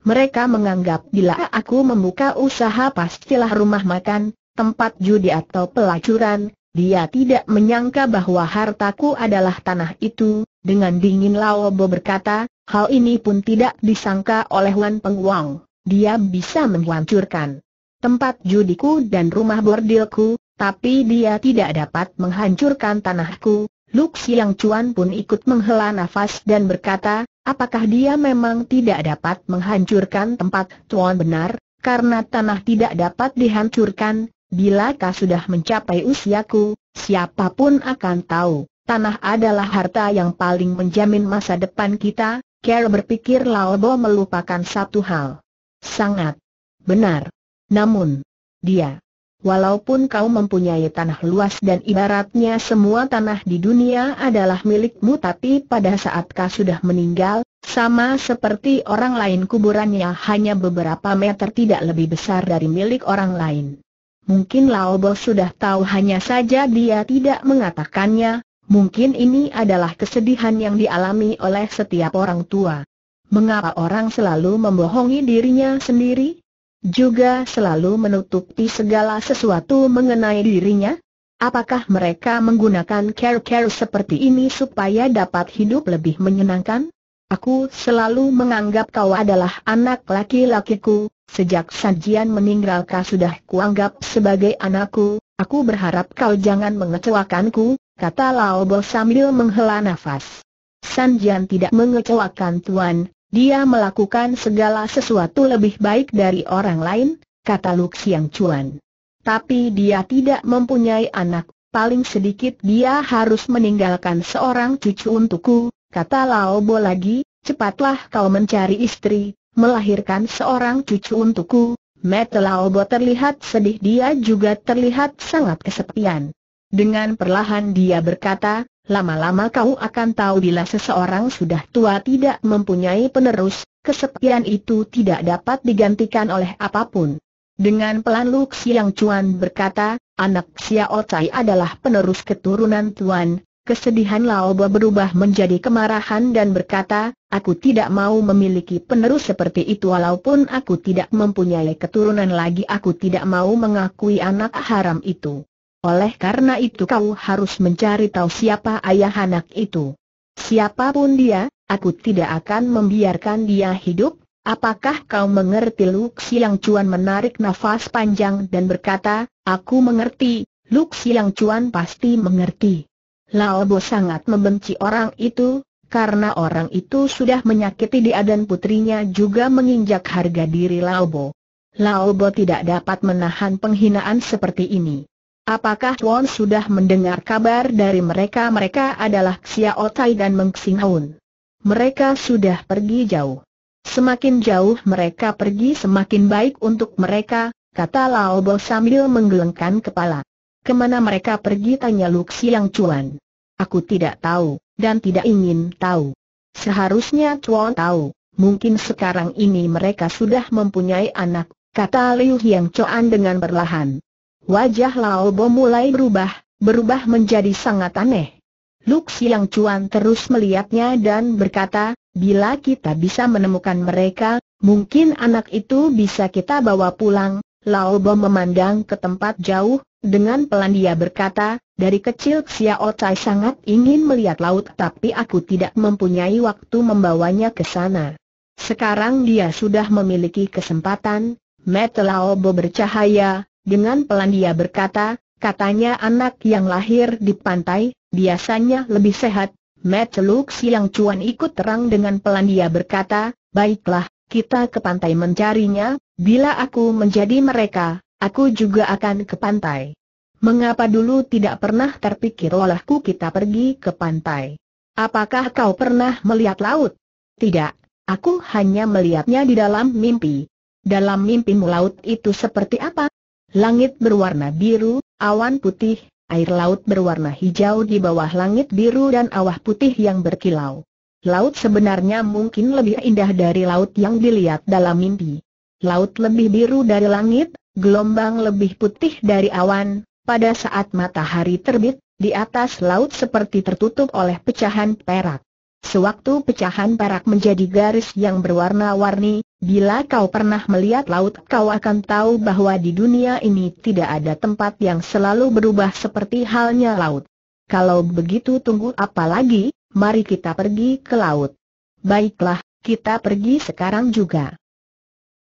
Mereka menganggap bila aku membuka usaha pastilah rumah makan, tempat judi atau pelacuran, dia tidak menyangka bahwa hartaku adalah tanah itu, dengan dingin Laobo berkata, hal ini pun tidak disangka oleh Wan penguang. dia bisa menghancurkan tempat judiku dan rumah bordilku, tapi dia tidak dapat menghancurkan tanahku. Luk Siang Cuan pun ikut menghela nafas dan berkata, apakah dia memang tidak dapat menghancurkan tempat Tuan benar, karena tanah tidak dapat dihancurkan, bila kau sudah mencapai usiaku, siapapun akan tahu, tanah adalah harta yang paling menjamin masa depan kita, Kel berpikir Lao Bo melupakan satu hal. Sangat benar. Namun, dia Walaupun kau mempunyai tanah luas dan ibaratnya semua tanah di dunia adalah milikmu tapi pada saat kau sudah meninggal, sama seperti orang lain kuburannya hanya beberapa meter tidak lebih besar dari milik orang lain. Mungkin Lao Bo sudah tahu hanya saja dia tidak mengatakannya, mungkin ini adalah kesedihan yang dialami oleh setiap orang tua. Mengapa orang selalu membohongi dirinya sendiri? juga selalu menutupi segala sesuatu mengenai dirinya? Apakah mereka menggunakan care-care seperti ini supaya dapat hidup lebih menyenangkan? Aku selalu menganggap kau adalah anak laki-lakiku, sejak Sanjian meninggal kau sudah kuanggap sebagai anakku, aku berharap kau jangan mengecewakanku, kata Lao Bo sambil menghela nafas. Sanjian tidak mengecewakan Tuan, dia melakukan segala sesuatu lebih baik dari orang lain, kata Lu yang Chuan. Tapi dia tidak mempunyai anak, paling sedikit dia harus meninggalkan seorang cucu untukku, kata Lao Bo lagi, cepatlah kau mencari istri, melahirkan seorang cucu untukku. Met Lao Bo terlihat sedih dia juga terlihat sangat kesepian. Dengan perlahan dia berkata, Lama-lama kau akan tahu bila seseorang sudah tua tidak mempunyai penerus, kesepian itu tidak dapat digantikan oleh apapun. Dengan pelan Luk Siang Cuan berkata, anak Xiao Cai adalah penerus keturunan Tuan. Kesedihan Laoba berubah menjadi kemarahan dan berkata, aku tidak mau memiliki penerus seperti itu walaupun aku tidak mempunyai keturunan lagi aku tidak mau mengakui anak haram itu. Oleh karena itu kau harus mencari tahu siapa ayah anak itu. Siapapun dia, aku tidak akan membiarkan dia hidup. Apakah kau mengerti Luk Siang Cuan menarik nafas panjang dan berkata, aku mengerti, Luk Siang Cuan pasti mengerti. Lao Bo sangat membenci orang itu, karena orang itu sudah menyakiti dia dan putrinya juga menginjak harga diri Lao Bo. Lao Bo tidak dapat menahan penghinaan seperti ini. Apakah Chuan sudah mendengar kabar dari mereka? Mereka adalah Xiao Tai dan Meng Xing Mereka sudah pergi jauh. Semakin jauh mereka pergi semakin baik untuk mereka, kata Lao Bo sambil menggelengkan kepala. Kemana mereka pergi tanya Luk Siang Chuan. Aku tidak tahu, dan tidak ingin tahu. Seharusnya Chuan tahu, mungkin sekarang ini mereka sudah mempunyai anak, kata Liu Yang Chuan dengan perlahan. Wajah Laobo mulai berubah, berubah menjadi sangat aneh. Luk yang Cuan terus melihatnya dan berkata, bila kita bisa menemukan mereka, mungkin anak itu bisa kita bawa pulang. Laobo memandang ke tempat jauh, dengan pelan dia berkata, dari kecil Xiao Cai sangat ingin melihat laut tapi aku tidak mempunyai waktu membawanya ke sana. Sekarang dia sudah memiliki kesempatan, mata Laobo bercahaya, dengan pelan dia berkata, katanya anak yang lahir di pantai, biasanya lebih sehat. Lux yang Cuan ikut terang dengan pelan dia berkata, baiklah, kita ke pantai mencarinya, bila aku menjadi mereka, aku juga akan ke pantai. Mengapa dulu tidak pernah terpikir olehku kita pergi ke pantai? Apakah kau pernah melihat laut? Tidak, aku hanya melihatnya di dalam mimpi. Dalam mimpimu laut itu seperti apa? Langit berwarna biru, awan putih, air laut berwarna hijau di bawah langit biru dan awah putih yang berkilau. Laut sebenarnya mungkin lebih indah dari laut yang dilihat dalam mimpi. Laut lebih biru dari langit, gelombang lebih putih dari awan, pada saat matahari terbit, di atas laut seperti tertutup oleh pecahan perak. Sewaktu pecahan perak menjadi garis yang berwarna-warni, Bila kau pernah melihat laut kau akan tahu bahwa di dunia ini tidak ada tempat yang selalu berubah seperti halnya laut. Kalau begitu tunggu apa lagi, mari kita pergi ke laut. Baiklah, kita pergi sekarang juga.